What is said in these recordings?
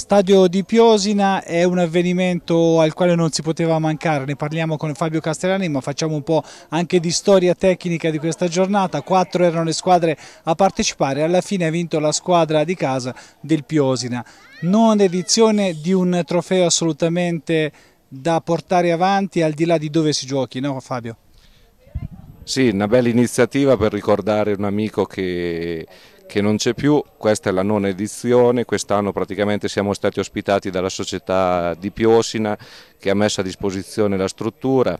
Stadio di Piosina è un avvenimento al quale non si poteva mancare, ne parliamo con Fabio Castellani ma facciamo un po' anche di storia tecnica di questa giornata, quattro erano le squadre a partecipare, alla fine ha vinto la squadra di casa del Piosina, non edizione di un trofeo assolutamente da portare avanti al di là di dove si giochi, no Fabio? Sì, una bella iniziativa per ricordare un amico che, che non c'è più, questa è la nona edizione, quest'anno praticamente siamo stati ospitati dalla società di Piosina che ha messo a disposizione la struttura,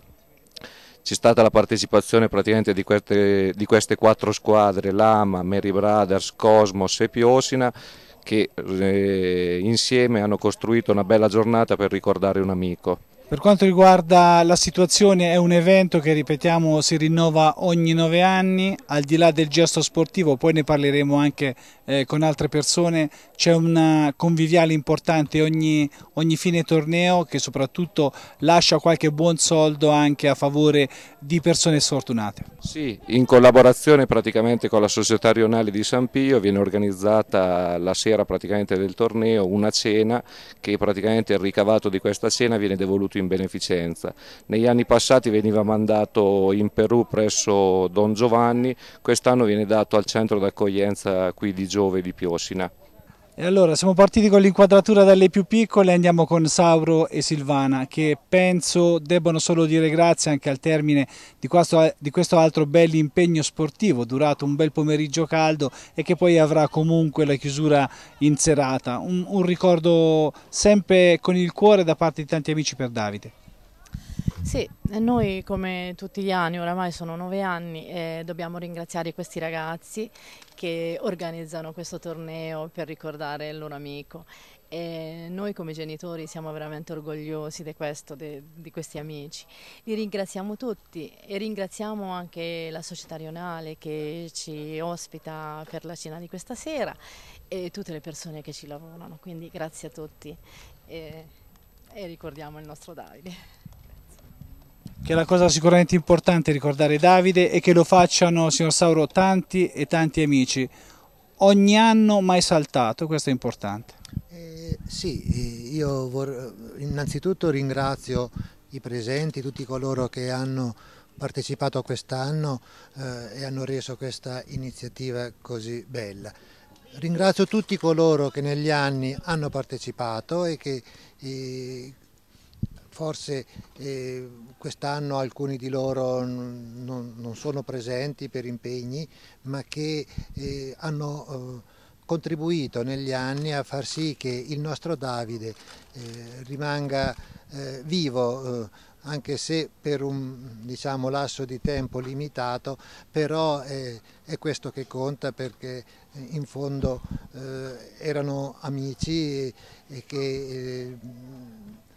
c'è stata la partecipazione praticamente di queste, di queste quattro squadre, Lama, Mary Brothers, Cosmos e Piosina, che eh, insieme hanno costruito una bella giornata per ricordare un amico. Per quanto riguarda la situazione è un evento che ripetiamo si rinnova ogni nove anni, al di là del gesto sportivo, poi ne parleremo anche eh, con altre persone, c'è una eh, conviviale importante ogni, ogni, fine torneo che soprattutto lascia qualche buon soldo anche a favore di persone sfortunate. Sì, in collaborazione praticamente con la Società Rionale di San Pio viene organizzata la sera praticamente del torneo una cena che praticamente il ricavato di questa cena viene devoluto in beneficenza. Negli anni passati veniva mandato in Perù presso Don Giovanni, quest'anno viene dato al centro d'accoglienza qui di Giove di Piosina. E allora siamo partiti con l'inquadratura dalle più piccole andiamo con Sauro e Silvana che penso debbano solo dire grazie anche al termine di questo, di questo altro bel impegno sportivo durato un bel pomeriggio caldo e che poi avrà comunque la chiusura in serata. Un, un ricordo sempre con il cuore da parte di tanti amici per Davide. Sì, noi come tutti gli anni, oramai sono nove anni, eh, dobbiamo ringraziare questi ragazzi che organizzano questo torneo per ricordare il loro amico. E noi come genitori siamo veramente orgogliosi di, questo, di, di questi amici. Li ringraziamo tutti e ringraziamo anche la società rionale che ci ospita per la cena di questa sera e tutte le persone che ci lavorano. Quindi grazie a tutti e, e ricordiamo il nostro Davide che è la cosa sicuramente importante ricordare Davide e che lo facciano, signor Sauro, tanti e tanti amici. Ogni anno mai saltato, questo è importante. Eh, sì, eh, io vor... innanzitutto ringrazio i presenti, tutti coloro che hanno partecipato quest'anno eh, e hanno reso questa iniziativa così bella. Ringrazio tutti coloro che negli anni hanno partecipato e che eh, forse eh, quest'anno alcuni di loro non, non, sono presenti per impegni, ma che eh, hanno eh, contribuito negli anni a far sì che il nostro Davide eh, rimanga eh, vivo eh, anche se per un diciamo, lasso di tempo limitato, però è, è questo che conta perché in fondo eh, erano amici e, e che eh,